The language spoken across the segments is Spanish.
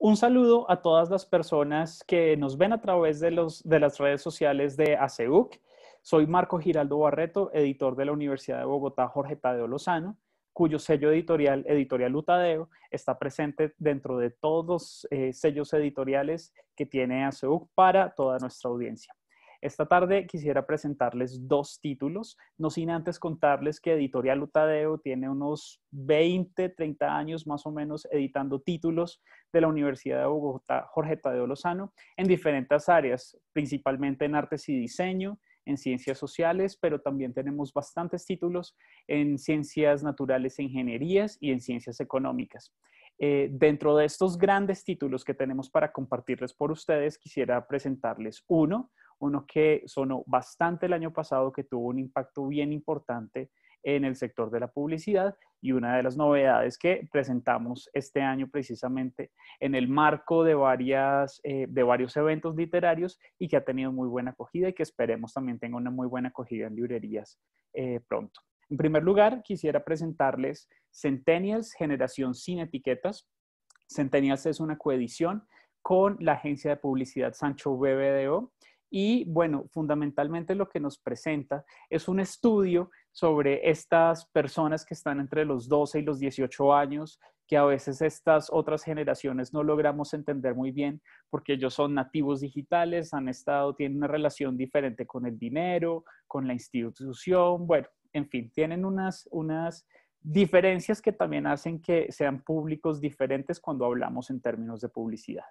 Un saludo a todas las personas que nos ven a través de, las redes sociales de ASEUC. Soy Marco Giraldo Barreto, editor de la Universidad de Bogotá Jorge Tadeo Lozano, cuyo sello editorial, Editorial Utadeo, está presente dentro de todos los eh, sellos editoriales que tiene ASEUC para toda nuestra audiencia. Esta tarde quisiera presentarles dos títulos, no sin antes contarles que Editorial Utadeo tiene unos 20, 30 años más o menos editando títulos de la Universidad de Bogotá Jorge Tadeo Lozano en diferentes áreas, principalmente en artes y diseño, en ciencias sociales, pero también tenemos bastantes títulos en ciencias naturales e ingenierías y en ciencias económicas. Eh, dentro de estos grandes títulos que tenemos para compartirles por ustedes, quisiera presentarles uno, uno que sonó bastante el año pasado, que tuvo un impacto bien importante en el sector de la publicidad y una de las novedades que presentamos este año precisamente en el marco de, varias, eh, de varios eventos literarios y que ha tenido muy buena acogida y que esperemos también tenga una muy buena acogida en librerías eh, pronto. En primer lugar, quisiera presentarles Centennials, Generación sin Etiquetas. Centennials es una coedición con la agencia de publicidad Sancho BBDO y bueno, fundamentalmente lo que nos presenta es un estudio sobre estas personas que están entre los 12 y los 18 años, que a veces estas otras generaciones no logramos entender muy bien porque ellos son nativos digitales, han estado, tienen una relación diferente con el dinero, con la institución, bueno, en fin, tienen unas, unas diferencias que también hacen que sean públicos diferentes cuando hablamos en términos de publicidad.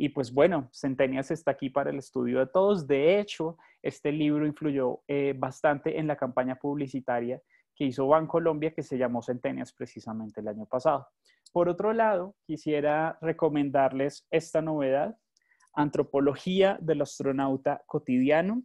Y pues bueno, Centenias está aquí para el estudio de todos. De hecho, este libro influyó eh, bastante en la campaña publicitaria que hizo Bancolombia, que se llamó Centenias precisamente el año pasado. Por otro lado, quisiera recomendarles esta novedad, Antropología del astronauta cotidiano,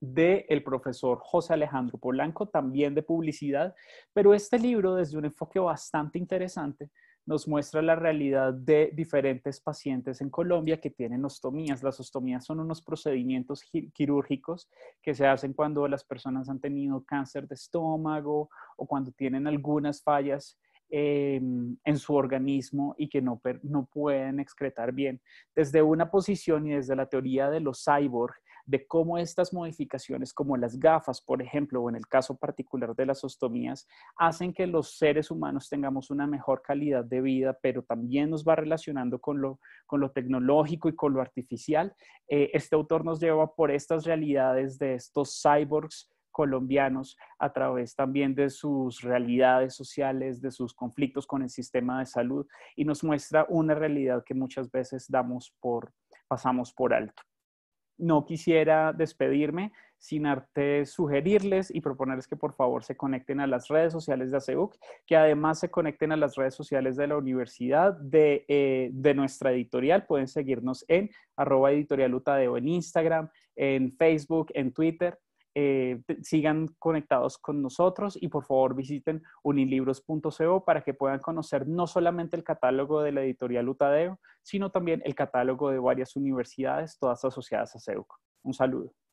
del profesor José Alejandro Polanco, también de publicidad, pero este libro desde un enfoque bastante interesante nos muestra la realidad de diferentes pacientes en Colombia que tienen ostomías. Las ostomías son unos procedimientos quirúrgicos que se hacen cuando las personas han tenido cáncer de estómago o cuando tienen algunas fallas Em, en su organismo y que no, no pueden excretar bien. Desde una posición y desde la teoría de los cyborg, de cómo estas modificaciones, como las gafas, por ejemplo, o en el caso particular de las ostomías, hacen que los seres humanos tengamos una mejor calidad de vida, pero también nos va relacionando con lo, tecnológico y con lo artificial. Eh, este autor nos lleva por estas realidades de estos cyborgs colombianos a través también de sus realidades sociales, de sus conflictos con el sistema de salud y nos muestra una realidad que muchas veces damos por, pasamos por alto. No quisiera despedirme sin arte sugerirles y proponerles que por favor se conecten a las redes sociales de ASEUC, e que además se conecten a las redes sociales de la universidad, de, eh, nuestra editorial. Pueden seguirnos en arroba editorialutadeo en Instagram, en Facebook, en Twitter eh, sigan conectados con nosotros y por favor visiten unilibros.co para que puedan conocer no solamente el catálogo de la editorial Utadeo, sino también el catálogo de varias universidades, todas asociadas a CEUC. Un saludo.